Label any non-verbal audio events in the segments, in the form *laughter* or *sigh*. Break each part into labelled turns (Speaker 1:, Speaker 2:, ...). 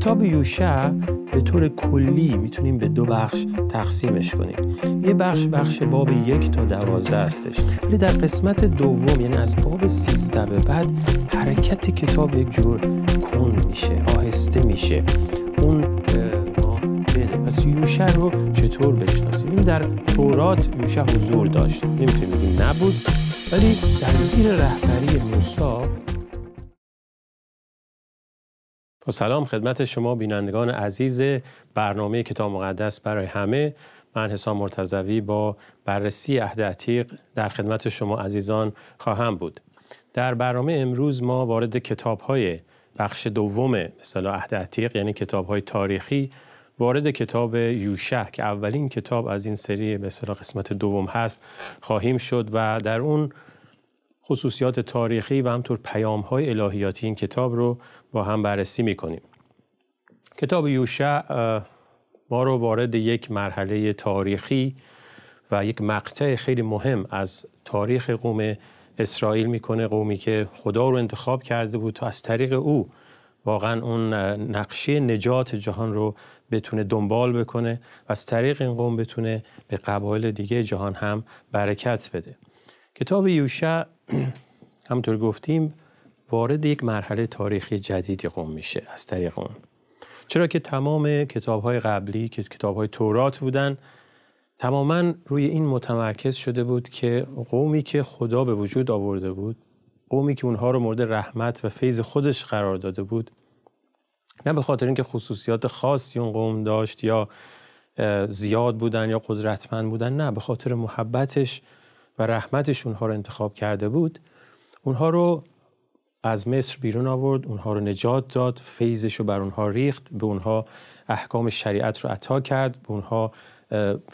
Speaker 1: کتاب یوشع به طور کلی میتونیم به دو بخش تقسیمش کنیم یه بخش بخش باب یک تا دوازده هستش ولی در قسمت دوم یعنی از باب سیزده به بعد حرکت کتاب یک جور کن میشه آهسته میشه اون بله. پس یوشع رو چطور بشناسیم این در تورات یوشع حضور داشت نمیتونیم بگیم نبود ولی در زیر رهبری موسی با سلام خدمت شما بینندگان عزیز برنامه کتاب مقدس برای همه من حسام مرتضوی با بررسی عهد عتیق در خدمت شما عزیزان خواهم بود در برنامه امروز ما وارد کتاب های بخش دوم مثلا عهد عتیق یعنی کتاب های تاریخی وارد کتاب یوشه که اولین کتاب از این سری به قسمت دوم هست خواهیم شد و در اون خصوصیات تاریخی و همطور پیام های الهیاتی این کتاب رو با هم بررسی میکنیم کتاب یوشع ما رو وارد یک مرحله تاریخی و یک مقطع خیلی مهم از تاریخ قوم اسرائیل میکنه قومی که خدا رو انتخاب کرده بود تا از طریق او واقعا اون نقشه نجات جهان رو بتونه دنبال بکنه و از طریق این قوم بتونه به قبایل دیگه جهان هم برکت بده کتاب یوشع *clears throat* همطور گفتیم وارد یک مرحله تاریخی جدیدی قوم میشه از طریق اون چرا که تمام کتاب های قبلی که کتاب های تورات بودن تماما روی این متمرکز شده بود که قومی که خدا به وجود آورده بود قومی که اونها رو مورد رحمت و فیض خودش قرار داده بود نه به خاطر اینکه خصوصیات خاصی اون قوم داشت یا زیاد بودن یا قدرتمند بودن نه به خاطر محبتش و رحمتش اونها رو انتخاب کرده بود اونها رو از مصر بیرون آورد اونها رو نجات داد فیضش رو بر اونها ریخت به اونها احکام شریعت رو عطا کرد به اونها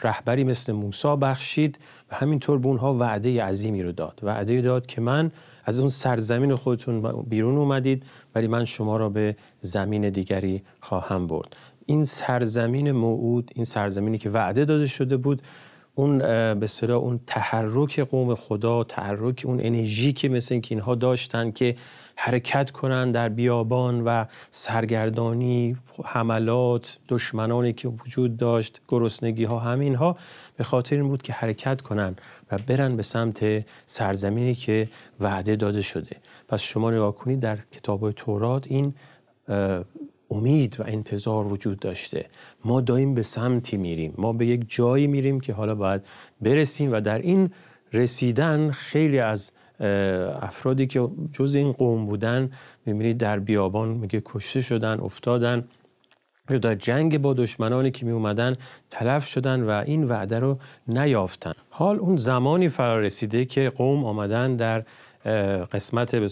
Speaker 1: رهبری مثل موسا بخشید و همینطور به اونها وعده عظیمی رو داد وعده داد که من از اون سرزمین خودتون بیرون اومدید ولی من شما را به زمین دیگری خواهم برد این سرزمین موعود این سرزمینی که وعده داده شده بود اون به صدا اون تحرک قوم خدا تحرک اون انرژی که مثل اینکه اینها داشتن که حرکت کنند در بیابان و سرگردانی حملات دشمنانی که وجود داشت گرسنگی ها همین ها به خاطر این بود که حرکت کنند و برن به سمت سرزمینی که وعده داده شده پس شما نگاه کنید در کتاب تورات این امید و انتظار وجود داشته ما داریم به سمتی میریم ما به یک جایی میریم که حالا باید برسیم و در این رسیدن خیلی از افرادی که جز این قوم بودن میبینید در بیابان میگه کشته شدن افتادن یا در جنگ با دشمنانی که می تلف شدن و این وعده رو نیافتن حال اون زمانی فرا رسیده که قوم آمدن در قسمت به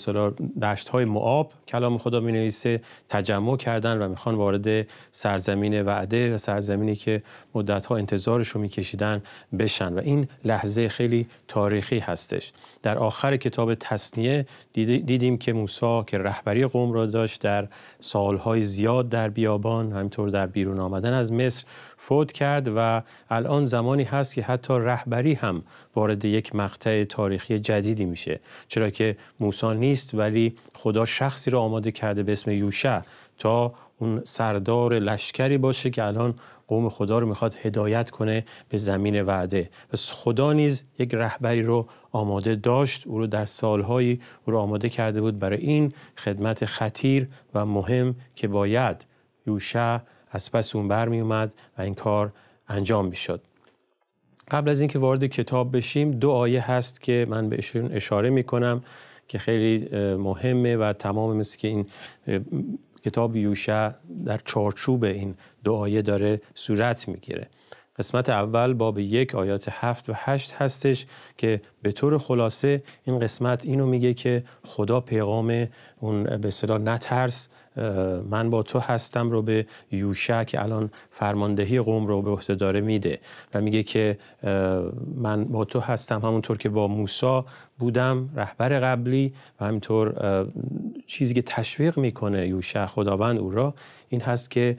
Speaker 1: دشت های معاب کلام خدا می نویسه تجمع کردن و میخوان وارد سرزمین وعده و سرزمینی که مدت ها انتظارش رو میکشیدن بشن و این لحظه خیلی تاریخی هستش در آخر کتاب تصنیه دیدیم که موسا که رهبری قوم را داشت در سالهای زیاد در بیابان همینطور در بیرون آمدن از مصر فوت کرد و الان زمانی هست که حتی رهبری هم وارد یک مقطع تاریخی جدیدی میشه چرا که موسی نیست ولی خدا شخصی رو آماده کرده به اسم یوشع تا اون سردار لشکری باشه که الان قوم خدا رو میخواد هدایت کنه به زمین وعده پس خدا نیز یک رهبری رو آماده داشت او رو در سالهایی او رو آماده کرده بود برای این خدمت خطیر و مهم که باید یوشع از پس اون بر می اومد و این کار انجام می شد. قبل از اینکه وارد کتاب بشیم دو آیه هست که من بهشون اشاره می کنم که خیلی مهمه و تمام مثل که این کتاب یوشع در چارچوب این دو آیه داره صورت میگیره قسمت اول باب یک آیات هفت و هشت هستش که به طور خلاصه این قسمت اینو میگه که خدا پیغام اون به صدا نترس من با تو هستم رو به یوشع که الان فرماندهی قوم رو به عهده داره میده و میگه که من با تو هستم همونطور که با موسا بودم رهبر قبلی و همینطور چیزی که تشویق میکنه یوشع خداوند او را این هست که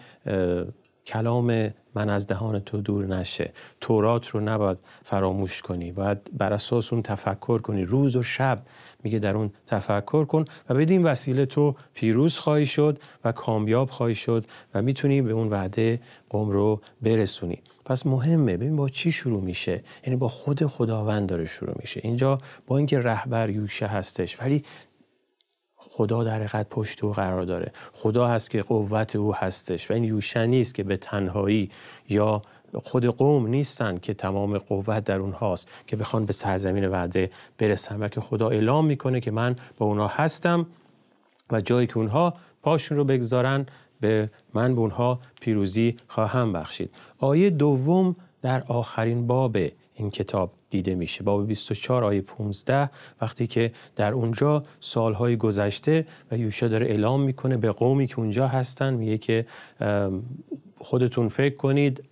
Speaker 1: کلام من از دهان تو دور نشه تورات رو نباید فراموش کنی باید بر اساس اون تفکر کنی روز و شب میگه در اون تفکر کن و بدین وسیله تو پیروز خواهی شد و کامیاب خواهی شد و میتونی به اون وعده قوم رو برسونی پس مهمه ببین با چی شروع میشه یعنی با خود خداوند داره شروع میشه اینجا با اینکه رهبر یوشه هستش ولی خدا در حقیقت پشت او قرار داره خدا هست که قوت او هستش و این یوشنیست که به تنهایی یا خود قوم نیستند که تمام قوت در اونهاست که بخوان به سرزمین وعده برسن بلکه خدا اعلام میکنه که من با اونها هستم و جایی که اونها پاشون رو بگذارن به من به اونها پیروزی خواهم بخشید آیه دوم در آخرین بابه این کتاب دیده میشه باب 24 آیه 15 وقتی که در اونجا سالهای گذشته و یوشا داره اعلام میکنه به قومی که اونجا هستن میگه که خودتون فکر کنید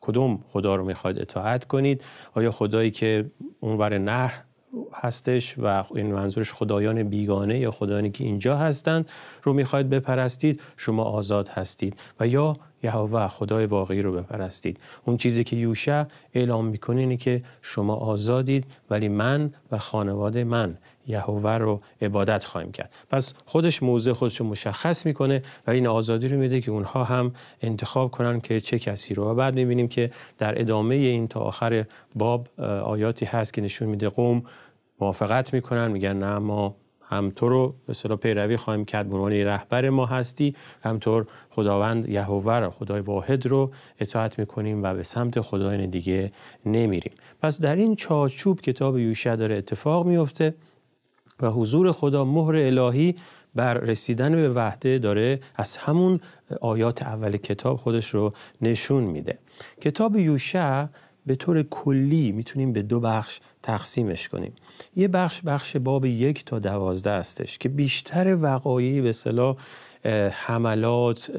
Speaker 1: کدوم خدا رو میخواید اطاعت کنید آیا خدایی که اونور نهر هستش و این منظورش خدایان بیگانه یا خدایانی که اینجا هستند رو میخواید بپرستید شما آزاد هستید و یا یهوه خدای واقعی رو بپرستید اون چیزی که یوشع اعلام میکنه اینه که شما آزادید ولی من و خانواده من یهوه رو عبادت خواهیم کرد پس خودش موضع خودش رو مشخص میکنه و این آزادی رو میده که اونها هم انتخاب کنن که چه کسی رو و بعد میبینیم که در ادامه این تا آخر باب آیاتی هست که نشون میده قوم موافقت میکنن میگن نه ما هم تو رو به پیروی خواهیم کرد به عنوان رهبر ما هستی همطور خداوند یهوه را خدای واحد رو اطاعت میکنیم و به سمت خدایان دیگه نمیریم پس در این چارچوب کتاب یوشع داره اتفاق میفته و حضور خدا مهر الهی بر رسیدن به وحده داره از همون آیات اول کتاب خودش رو نشون میده کتاب یوشع به طور کلی میتونیم به دو بخش تقسیمش کنیم یه بخش بخش باب یک تا دوازده هستش که بیشتر وقایعی به صلاح حملات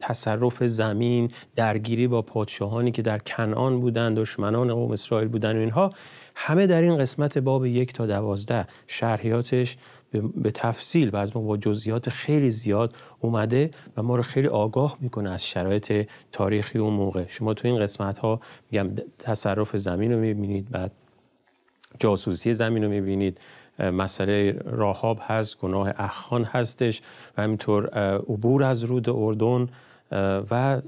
Speaker 1: تصرف زمین درگیری با پادشاهانی که در کنعان بودند دشمنان قوم اسرائیل بودند و اینها همه در این قسمت باب یک تا دوازده شرحیاتش به تفصیل و از ما با جزئیات خیلی زیاد اومده و ما رو خیلی آگاه میکنه از شرایط تاریخی اون موقع شما تو این قسمت ها میگم تصرف زمین رو میبینید بعد جاسوسی زمین رو میبینید مسئله راهاب هست گناه اخان هستش و همینطور عبور از رود اردن و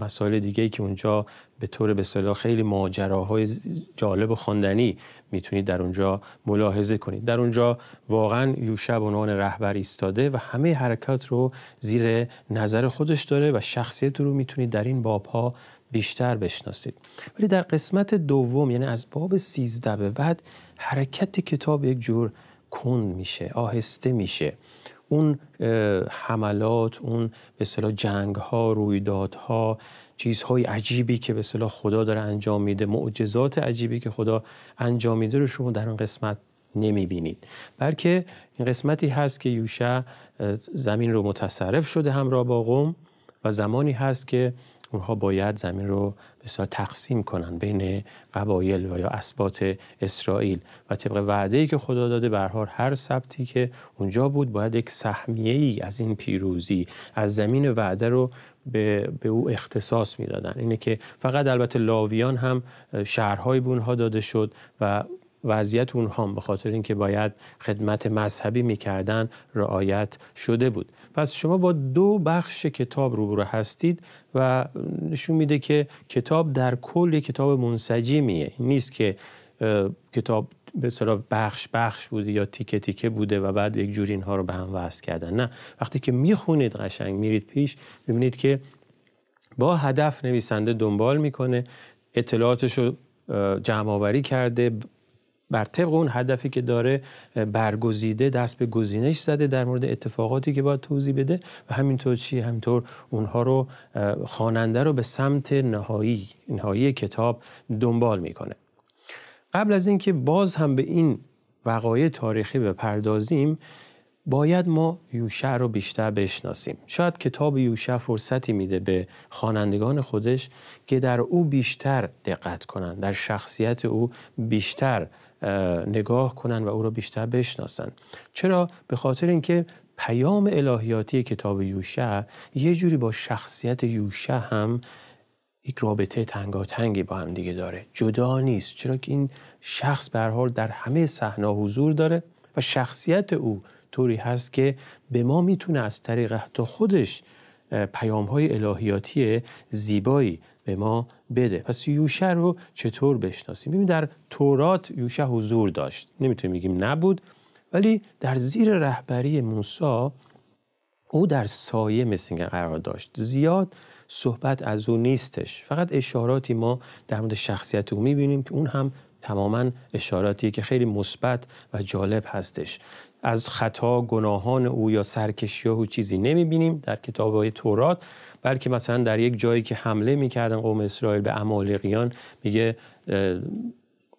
Speaker 1: مسائل دیگه که اونجا به طور به خیلی ماجراهای جالب و خواندنی میتونید در اونجا ملاحظه کنید در اونجا واقعا یوشع به عنوان رهبر ایستاده و همه حرکات رو زیر نظر خودش داره و شخصیت رو میتونید در این بابها بیشتر بشناسید ولی در قسمت دوم یعنی از باب سیزده به بعد حرکت کتاب یک جور کند میشه آهسته میشه اون حملات اون به اصطلاح جنگ ها رویدادها چیزهای عجیبی که به صلاح خدا داره انجام میده معجزات عجیبی که خدا انجام میده رو شما در اون قسمت نمیبینید بلکه این قسمتی هست که یوشع زمین رو متصرف شده همراه با قوم و زمانی هست که اونها باید زمین رو صلاح تقسیم کنن بین قبایل و یا اسبات اسرائیل و طبق وعده که خدا داده برهار هر سبتی که اونجا بود باید یک سهمیه از این پیروزی از زمین وعده رو به, به او اختصاص میدادن اینه که فقط البته لاویان هم شهرهایی به اونها داده شد و وضعیت اونها به خاطر اینکه باید خدمت مذهبی میکردن رعایت شده بود پس شما با دو بخش کتاب روبرو هستید و نشون میده که کتاب در کل کتاب منسجمیه نیست که کتاب به بخش بخش بوده یا تیکه تیکه بوده و بعد یک جور اینها رو به هم وصل کردن نه وقتی که میخونید قشنگ میرید پیش میبینید که با هدف نویسنده دنبال میکنه اطلاعاتش رو جمع آوری کرده بر طبق اون هدفی که داره برگزیده دست به گزینش زده در مورد اتفاقاتی که باید توضیح بده و همینطور چی همینطور اونها رو خواننده رو به سمت نهایی نهایی کتاب دنبال میکنه قبل از اینکه باز هم به این وقایع تاریخی بپردازیم باید ما یوشع رو بیشتر بشناسیم شاید کتاب یوشع فرصتی میده به خوانندگان خودش که در او بیشتر دقت کنند در شخصیت او بیشتر نگاه کنند و او را بیشتر بشناسند چرا به خاطر اینکه پیام الهیاتی کتاب یوشع یه جوری با شخصیت یوشع هم یک رابطه تنگاتنگی با هم دیگه داره جدا نیست چرا که این شخص به حال در همه صحنه حضور داره و شخصیت او طوری هست که به ما میتونه از طریق حتی خودش پیام های الهیاتی زیبایی به ما بده پس یوشه رو چطور بشناسیم ببین در تورات یوشه حضور داشت نمیتونیم بگیم نبود ولی در زیر رهبری موسی او در سایه مثل قرار داشت زیاد صحبت از او نیستش فقط اشاراتی ما در مورد شخصیت او میبینیم که اون هم تماما اشاراتیه که خیلی مثبت و جالب هستش از خطا گناهان او یا سرکشی او چیزی نمیبینیم در کتاب های تورات بلکه مثلا در یک جایی که حمله میکردن قوم اسرائیل به امالقیان میگه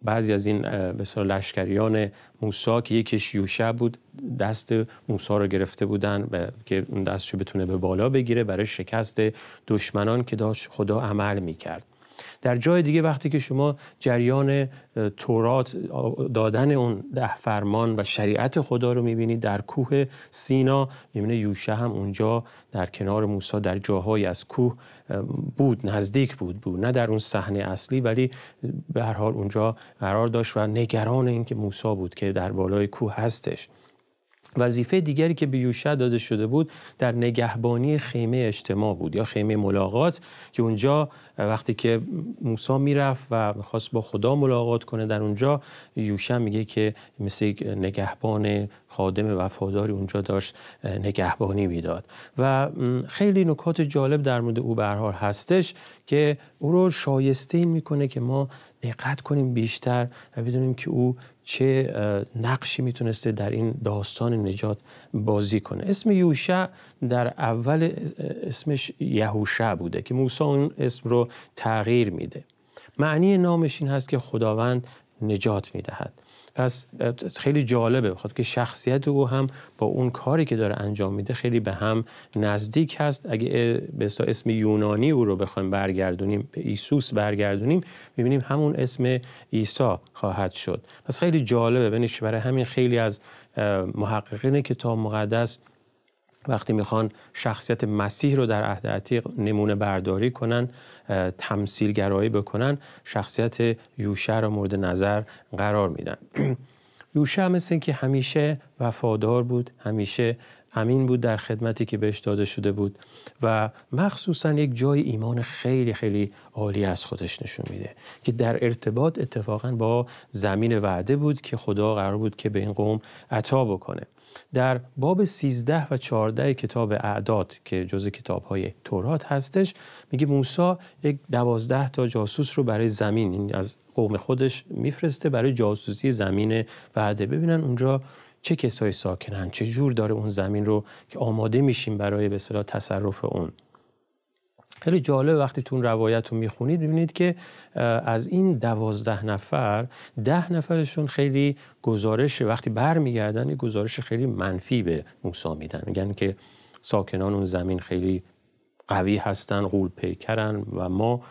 Speaker 1: بعضی از این بسیار لشکریان موسا که یکیش یوشع بود دست موسا رو گرفته بودن و که اون دستشو بتونه به بالا بگیره برای شکست دشمنان که داشت خدا عمل میکرد در جای دیگه وقتی که شما جریان تورات دادن اون ده فرمان و شریعت خدا رو میبینید در کوه سینا میبینه یوشه هم اونجا در کنار موسی در جاهایی از کوه بود نزدیک بود بود نه در اون صحنه اصلی ولی به هر حال اونجا قرار داشت و نگران اینکه که بود که در بالای کوه هستش وظیفه دیگری که به یوشع داده شده بود در نگهبانی خیمه اجتماع بود یا خیمه ملاقات که اونجا وقتی که موسا میرفت و میخواست با خدا ملاقات کنه در اونجا یوشع میگه که مثل نگهبان خادم وفاداری اونجا داشت نگهبانی میداد و خیلی نکات جالب در مورد او به هستش که او رو شایسته این میکنه که ما دقت کنیم بیشتر و بدونیم که او چه نقشی میتونسته در این داستان نجات بازی کنه اسم یوشع در اول اسمش یهوشع بوده که موسی اون اسم رو تغییر میده معنی نامش این هست که خداوند نجات میدهد پس خیلی جالبه بخواد که شخصیت او هم با اون کاری که داره انجام میده خیلی به هم نزدیک هست اگه به اسم یونانی او رو بخوایم برگردونیم به ایسوس برگردونیم میبینیم همون اسم عیسی خواهد شد پس خیلی جالبه بنش برای همین خیلی از محققین کتاب مقدس وقتی میخوان شخصیت مسیح رو در عهد عتیق نمونه برداری کنن گرایی بکنن شخصیت یوشع رو مورد نظر قرار میدن *clears throat* یوشع مثل اینکه همیشه وفادار بود همیشه امین بود در خدمتی که بهش داده شده بود و مخصوصا یک جای ایمان خیلی خیلی عالی از خودش نشون میده که در ارتباط اتفاقا با زمین وعده بود که خدا قرار بود که به این قوم عطا بکنه در باب 13 و 14 کتاب اعداد که جز کتاب های تورات هستش میگه موسا یک دوازده تا جاسوس رو برای زمین این از قوم خودش میفرسته برای جاسوسی زمین وعده ببینن اونجا چه کسایی ساکنن چه جور داره اون زمین رو که آماده میشیم برای به تصرف اون خیلی جالب وقتی تون روایت رو میخونید میبینید که از این دوازده نفر ده نفرشون خیلی گزارش وقتی برمیگردن گزارش خیلی منفی به موسی میدن میگن که ساکنان اون زمین خیلی قوی هستن غول پیکرن و ما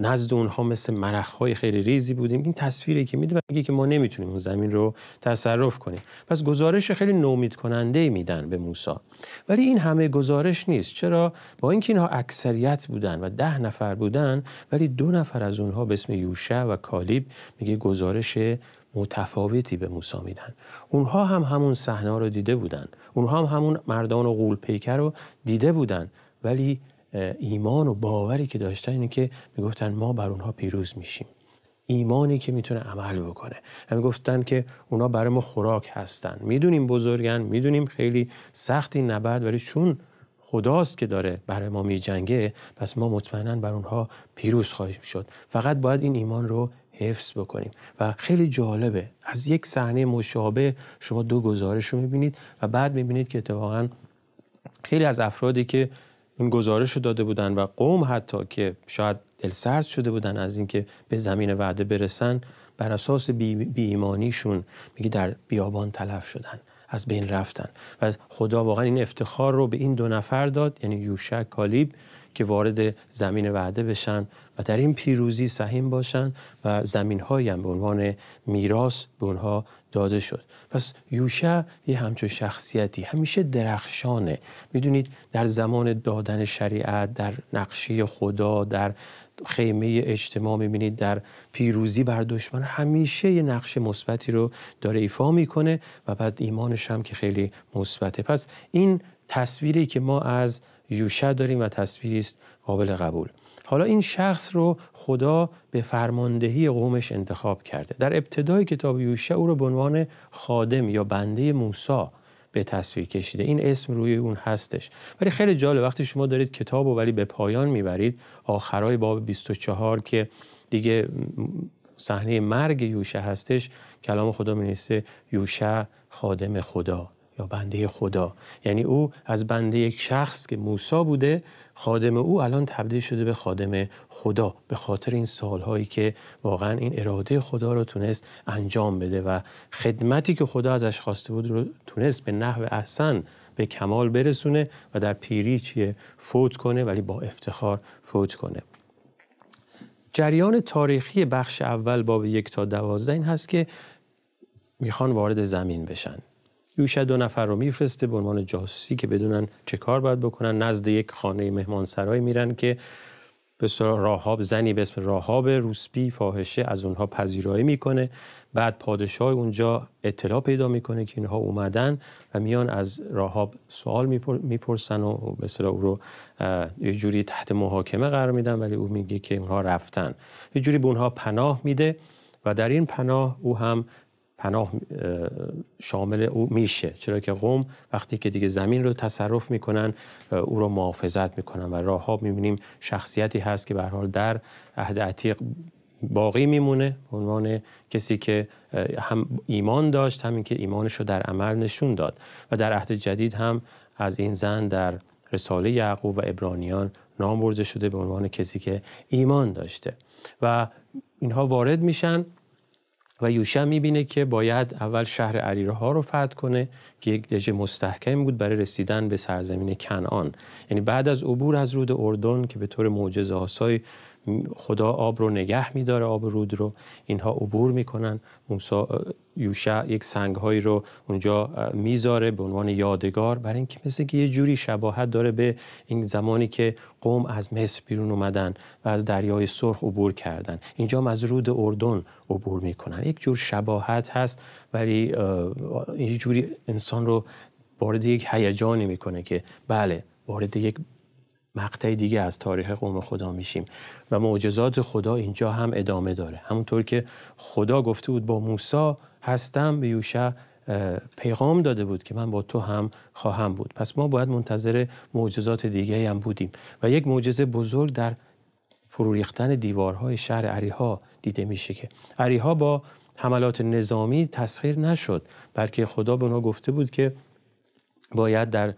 Speaker 1: نزد اونها مثل های خیلی ریزی بودیم این تصویری که میده میگه که ما نمیتونیم اون زمین رو تصرف کنیم پس گزارش خیلی نومید کننده میدن به موسا ولی این همه گزارش نیست چرا با اینکه اینها اکثریت بودن و ده نفر بودن ولی دو نفر از اونها به اسم یوشع و کالیب میگه گزارش متفاوتی به موسا میدن اونها هم همون صحنه رو دیده بودن اونها هم همون مردان و رو دیده بودن ولی ایمان و باوری که داشتن اینه که میگفتن ما بر اونها پیروز میشیم ایمانی که میتونه عمل بکنه همین یعنی گفتن که اونا برای ما خوراک هستن میدونیم بزرگن میدونیم خیلی سختی نبرد ولی چون خداست که داره برای ما میجنگه پس ما مطمئنا بر اونها پیروز خواهیم شد فقط باید این ایمان رو حفظ بکنیم و خیلی جالبه از یک صحنه مشابه شما دو گزارش رو میبینید و بعد میبینید که اتفاقا خیلی از افرادی که این گزارش رو داده بودن و قوم حتی که شاید دلسرد شده بودن از اینکه به زمین وعده برسن بر اساس بی بی میگه در بیابان تلف شدن از بین رفتن و خدا واقعا این افتخار رو به این دو نفر داد یعنی یوشع کالیب که وارد زمین وعده بشن و در این پیروزی سهیم باشن و زمین هم به عنوان میراث به اونها داده شد پس یوشع یه همچون شخصیتی همیشه درخشانه میدونید در زمان دادن شریعت در نقشه خدا در خیمه اجتماع میبینید در پیروزی بر دشمن همیشه یه نقش مثبتی رو داره ایفا میکنه و بعد ایمانش هم که خیلی مثبته پس این تصویری که ما از یوشع داریم و تصویری است قابل قبول حالا این شخص رو خدا به فرماندهی قومش انتخاب کرده در ابتدای کتاب یوشع او رو به عنوان خادم یا بنده موسی به تصویر کشیده این اسم روی اون هستش ولی خیلی جالب وقتی شما دارید کتاب و ولی به پایان میبرید آخرای باب 24 که دیگه صحنه مرگ یوشه هستش کلام خدا می یوشع خادم خدا یا بنده خدا یعنی او از بنده یک شخص که موسی بوده خادم او الان تبدیل شده به خادم خدا به خاطر این سالهایی که واقعا این اراده خدا رو تونست انجام بده و خدمتی که خدا ازش خواسته بود رو تونست به نحو احسن به کمال برسونه و در پیری چیه فوت کنه ولی با افتخار فوت کنه جریان تاریخی بخش اول باب یک تا دوازده این هست که میخوان وارد زمین بشن یوشا دو نفر رو میفرسته به عنوان جاسوسی که بدونن چه کار باید بکنن نزد یک خانه مهمانسرای میرن که به راهاب زنی به اسم راهاب روسپی فاحشه از اونها پذیرایی میکنه بعد پادشاه اونجا اطلاع پیدا میکنه که اینها اومدن و میان از راهاب سوال میپرسن و اصطلاح او رو یه جوری تحت محاکمه قرار میدن ولی او میگه که اونها رفتن یه جوری به اونها پناه میده و در این پناه او هم پناه شامل او میشه چرا که قوم وقتی که دیگه زمین رو تصرف میکنن او رو محافظت میکنن و راه ها میبینیم شخصیتی هست که به حال در عهد عتیق باقی میمونه به عنوان کسی که هم ایمان داشت همین که ایمانش رو در عمل نشون داد و در عهد جدید هم از این زن در رساله یعقوب و ابرانیان نام برده شده به عنوان کسی که ایمان داشته و اینها وارد میشن و یوشا میبینه که باید اول شهر عریره رو فتح کنه که یک دژ مستحکم بود برای رسیدن به سرزمین کنعان یعنی بعد از عبور از رود اردن که به طور معجزه آسای خدا آب رو نگه میداره آب رود رو اینها عبور میکنن موسی یوشع یک سنگ هایی رو اونجا میذاره به عنوان یادگار برای اینکه مثل که یه جوری شباهت داره به این زمانی که قوم از مصر بیرون اومدن و از دریای سرخ عبور کردن اینجا هم از رود اردن عبور میکنن یک جور شباهت هست ولی یه جوری انسان رو وارد یک هیجانی میکنه که بله وارد یک مقطع دیگه از تاریخ قوم خدا میشیم و معجزات خدا اینجا هم ادامه داره همونطور که خدا گفته بود با موسا هستم به یوشع پیغام داده بود که من با تو هم خواهم بود پس ما باید منتظر معجزات دیگه هم بودیم و یک معجزه بزرگ در فروریختن دیوارهای شهر عریها دیده میشه که عریها با حملات نظامی تسخیر نشد بلکه خدا به اونا گفته بود که باید در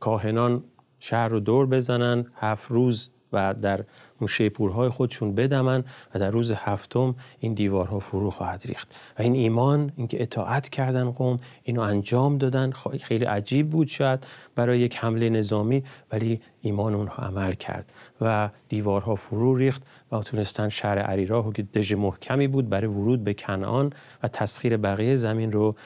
Speaker 1: کاهنان شهر رو دور بزنن هفت روز و در موشه شیپورهای خودشون بدمن و در روز هفتم این دیوارها فرو خواهد ریخت و این ایمان اینکه اطاعت کردن قوم اینو انجام دادن خیلی عجیب بود شاید برای یک حمله نظامی ولی ایمان اونها عمل کرد و دیوارها فرو ریخت و تونستن شهر عریراهو که دژ محکمی بود برای ورود به کنعان و تسخیر بقیه زمین رو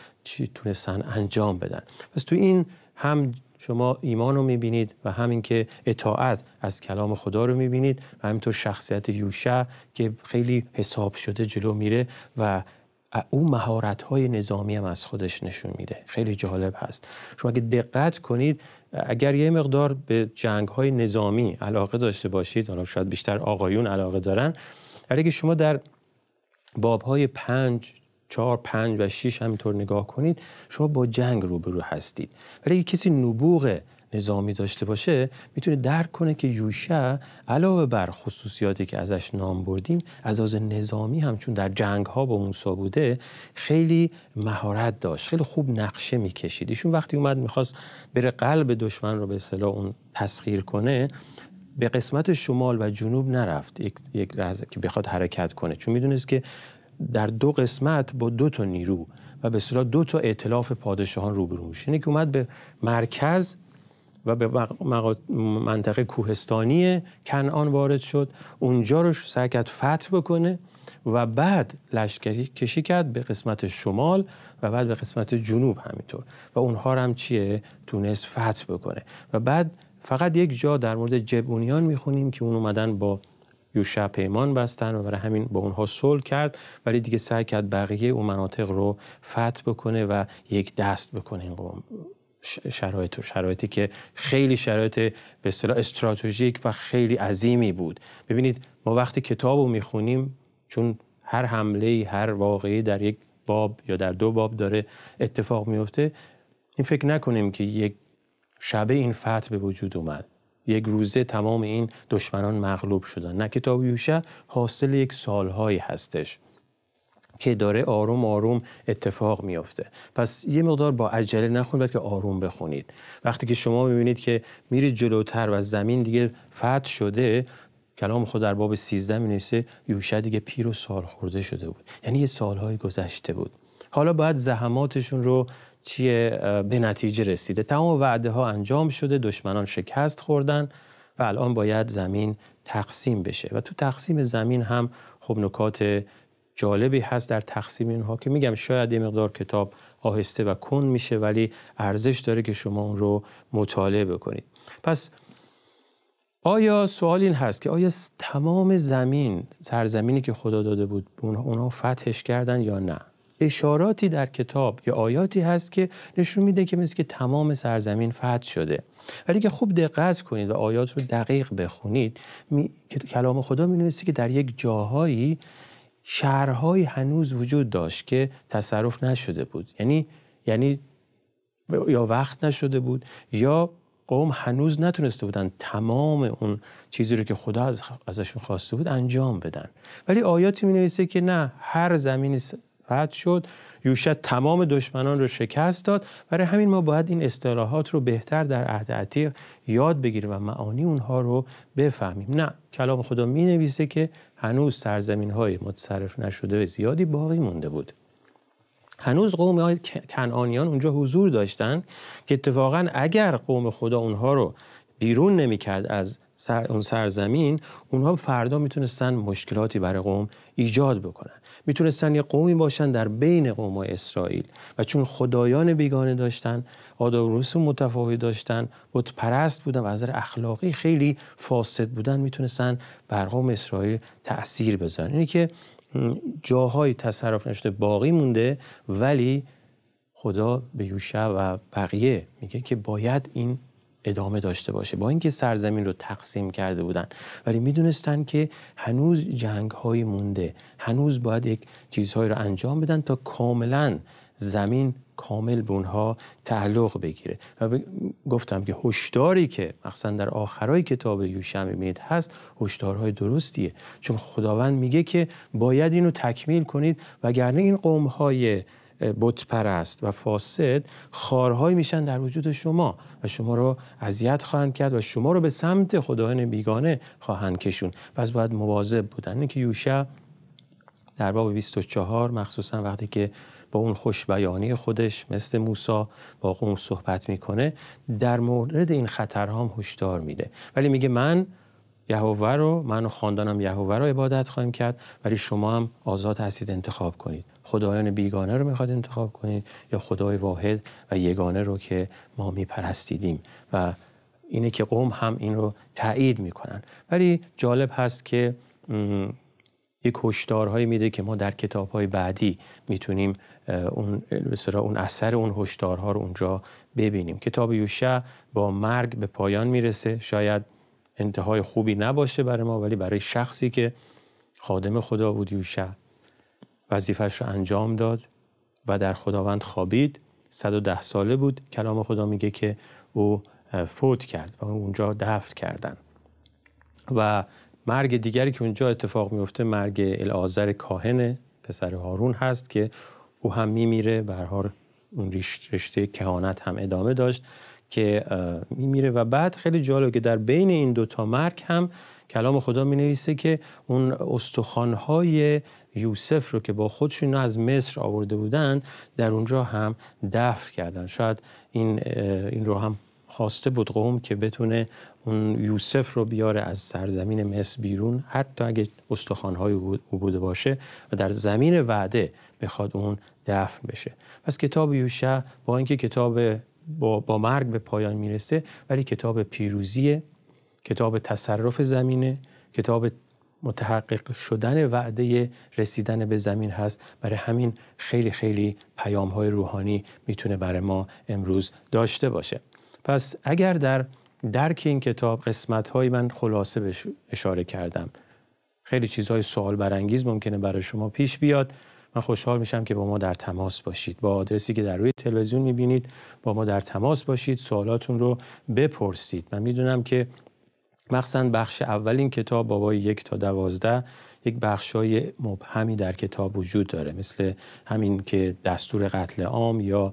Speaker 1: تونستن انجام بدن پس تو این هم شما ایمان رو میبینید و همین که اطاعت از کلام خدا رو میبینید و همینطور شخصیت یوشع که خیلی حساب شده جلو میره و او مهارت های نظامی هم از خودش نشون میده خیلی جالب هست شما اگه دقت کنید اگر یه مقدار به جنگ های نظامی علاقه داشته باشید حالا شاید بیشتر آقایون علاقه دارن اگه شما در باب های پنج چهار، پنج و شیش همینطور نگاه کنید شما با جنگ روبرو هستید ولی اگه کسی نبوغ نظامی داشته باشه میتونه درک کنه که یوشه علاوه بر خصوصیاتی که ازش نام بردیم از آز نظامی همچون در جنگ ها با موسا بوده خیلی مهارت داشت خیلی خوب نقشه میکشید ایشون وقتی اومد میخواست بره قلب دشمن رو به اصطلاح اون تسخیر کنه به قسمت شمال و جنوب نرفت یک, یک لحظه که بخواد حرکت کنه چون میدونست که در دو قسمت با دو تا نیرو و به اصطلاح دو تا ائتلاف پادشاهان روبرو میشه یعنی که اومد به مرکز و به منطقه کوهستانی کنعان وارد شد اونجا رو سعی کرد فتح بکنه و بعد لشکری کشی کرد به قسمت شمال و بعد به قسمت جنوب همینطور و اونها رو هم چیه تونست فتح بکنه و بعد فقط یک جا در مورد جبونیان میخونیم که اون اومدن با یوشع پیمان بستن و برای همین با اونها صلح کرد ولی دیگه سعی کرد بقیه اون مناطق رو فتح بکنه و یک دست بکنه این قوم شرایط شرایطی که خیلی شرایط به اصطلاح استراتژیک و خیلی عظیمی بود ببینید ما وقتی کتاب رو میخونیم چون هر حمله هر واقعی در یک باب یا در دو باب داره اتفاق میفته این فکر نکنیم که یک شبه این فتح به وجود اومد یک روزه تمام این دشمنان مغلوب شدن نه کتاب یوشع حاصل یک سالهایی هستش که داره آروم آروم اتفاق میافته پس یه مقدار با عجله نخونید بلکه آروم بخونید وقتی که شما میبینید که میرید جلوتر و زمین دیگه فتح شده کلام خود در باب 13 می نویسه یوشع دیگه پیر و سال خورده شده بود یعنی یه سالهای گذشته بود حالا باید زحماتشون رو چیه به نتیجه رسیده تمام وعده ها انجام شده دشمنان شکست خوردن و الان باید زمین تقسیم بشه و تو تقسیم زمین هم خب نکات جالبی هست در تقسیم اینها که میگم شاید یه مقدار کتاب آهسته و کن میشه ولی ارزش داره که شما اون رو مطالعه بکنید پس آیا سوال این هست که آیا تمام زمین سرزمینی که خدا داده بود اونها فتحش کردن یا نه اشاراتی در کتاب یا آیاتی هست که نشون میده که مثل که تمام سرزمین فتح شده ولی که خوب دقت کنید و آیات رو دقیق بخونید می... کلام خدا می که در یک جاهایی شهرهایی هنوز وجود داشت که تصرف نشده بود یعنی یعنی یا وقت نشده بود یا قوم هنوز نتونسته بودن تمام اون چیزی رو که خدا ازشون خواسته بود انجام بدن ولی آیاتی می نویسه که نه هر زمینی بعد شد یوشع تمام دشمنان رو شکست داد برای همین ما باید این اصطلاحات رو بهتر در عهد عتیق یاد بگیریم و معانی اونها رو بفهمیم نه کلام خدا می نویسه که هنوز سرزمین های متصرف نشده و زیادی باقی مونده بود هنوز قوم های کنعانیان اونجا حضور داشتن که اتفاقا اگر قوم خدا اونها رو بیرون نمیکرد از سر اون سرزمین اونها فردا میتونستن مشکلاتی برای قوم ایجاد بکنن میتونستن یه قومی باشن در بین قوم اسرائیل و چون خدایان بیگانه داشتن آداب رسوم متفاوت داشتن بت پرست بودن و از نظر اخلاقی خیلی فاسد بودن میتونستن بر قوم اسرائیل تاثیر بذارن اینی که جاهای تصرف نشده باقی مونده ولی خدا به یوشع و بقیه میگه که باید این ادامه داشته باشه با اینکه سرزمین رو تقسیم کرده بودن ولی میدونستن که هنوز جنگ های مونده هنوز باید یک چیزهایی رو انجام بدن تا کاملا زمین کامل به اونها تعلق بگیره و گفتم که هشداری که مخصوصا در آخرای کتاب یوشع میبینید هست هشدارهای درستیه چون خداوند میگه که باید اینو تکمیل کنید وگرنه این قومهای بتپرست و فاسد خارهایی میشن در وجود شما و شما رو اذیت خواهند کرد و شما رو به سمت خدایان بیگانه خواهند کشون پس باید مواظب بودن اینکه یوشع در باب 24 مخصوصا وقتی که با اون خوش بیانی خودش مثل موسا با قوم صحبت میکنه در مورد این خطرها هم هشدار میده ولی میگه من یهوه رو من و خاندانم یهوه رو عبادت خواهیم کرد ولی شما هم آزاد هستید انتخاب کنید خدایان بیگانه رو میخواد انتخاب کنید یا خدای واحد و یگانه رو که ما میپرستیدیم و اینه که قوم هم این رو تایید میکنن ولی جالب هست که یک هشدارهایی میده که ما در کتابهای بعدی میتونیم اون اون اثر اون هشدارها رو اونجا ببینیم کتاب یوشع با مرگ به پایان میرسه شاید انتهای خوبی نباشه برای ما ولی برای شخصی که خادم خدا بود یوشع وظیفش رو انجام داد و در خداوند خوابید 110 ساله بود کلام خدا میگه که او فوت کرد و اونجا دفن کردن و مرگ دیگری که اونجا اتفاق میفته مرگ الازر کاهن پسر هارون هست که او هم میمیره برهار اون رشته کهانت هم ادامه داشت که میمیره و بعد خیلی جالبه که در بین این دوتا مرک هم کلام خدا می نویسه که اون استخوانهای یوسف رو که با خودشون از مصر آورده بودن در اونجا هم دفن کردن شاید این این رو هم خواسته بود قوم که بتونه اون یوسف رو بیاره از سرزمین مصر بیرون حتی اگه استخوانهای او بوده باشه و در زمین وعده بخواد اون دفن بشه پس کتاب یوشع با اینکه کتاب با, با مرگ به پایان میرسه ولی کتاب پیروزیه کتاب تصرف زمینه کتاب متحقق شدن وعده رسیدن به زمین هست برای همین خیلی خیلی پیام های روحانی میتونه برای ما امروز داشته باشه پس اگر در درک این کتاب قسمت های من خلاصه بهش اشاره کردم خیلی چیزهای سوال برانگیز ممکنه برای شما پیش بیاد من خوشحال میشم که با ما در تماس باشید با آدرسی که در روی تلویزیون میبینید با ما در تماس باشید سوالاتون رو بپرسید من میدونم که مخصوصا بخش اول این کتاب بابای یک تا دوازده یک بخشای مبهمی در کتاب وجود داره مثل همین که دستور قتل عام یا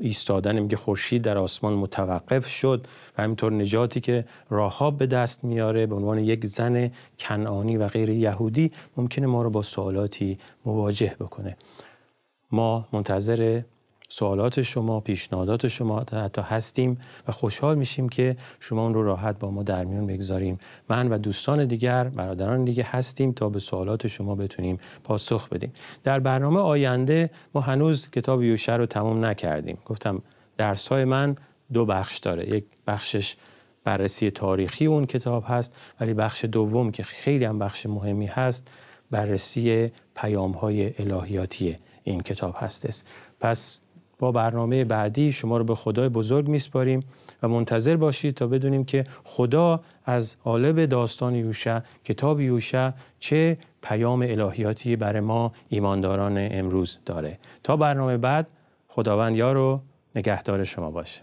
Speaker 1: ایستادن میگه خورشید در آسمان متوقف شد و همینطور نجاتی که راهاب به دست میاره به عنوان یک زن کنعانی و غیر یهودی ممکنه ما رو با سوالاتی مواجه بکنه ما منتظر سوالات شما پیشنهادات شما حتی هستیم و خوشحال میشیم که شما اون رو راحت با ما در میون بگذاریم من و دوستان دیگر برادران دیگه هستیم تا به سوالات شما بتونیم پاسخ بدیم در برنامه آینده ما هنوز کتاب یوشع رو تمام نکردیم گفتم درس های من دو بخش داره یک بخشش بررسی تاریخی اون کتاب هست ولی بخش دوم که خیلی هم بخش مهمی هست بررسی پیام های الهیاتی این کتاب هستش پس با برنامه بعدی شما رو به خدای بزرگ میسپاریم و منتظر باشید تا بدونیم که خدا از قالب داستان یوشع کتاب یوشع چه پیام الهیاتی برای ما ایمانداران امروز داره تا برنامه بعد خداوند یار و نگهدار شما باشه